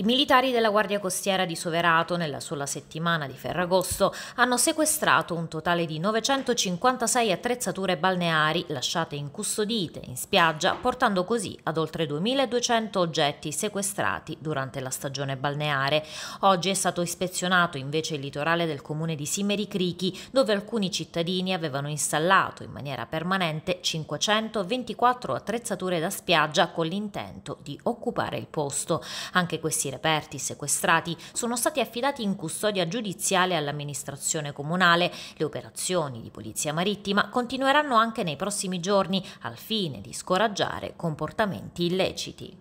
I militari della Guardia Costiera di Soverato nella sola settimana di Ferragosto hanno sequestrato un totale di 956 attrezzature balneari lasciate incustodite in spiaggia, portando così ad oltre 2200 oggetti sequestrati durante la stagione balneare. Oggi è stato ispezionato invece il litorale del comune di Simeri Crichi, dove alcuni cittadini avevano installato in maniera permanente 524 attrezzature da spiaggia con l'intento di occupare il posto. Anche questi reperti, sequestrati, sono stati affidati in custodia giudiziale all'amministrazione comunale. Le operazioni di polizia marittima continueranno anche nei prossimi giorni al fine di scoraggiare comportamenti illeciti.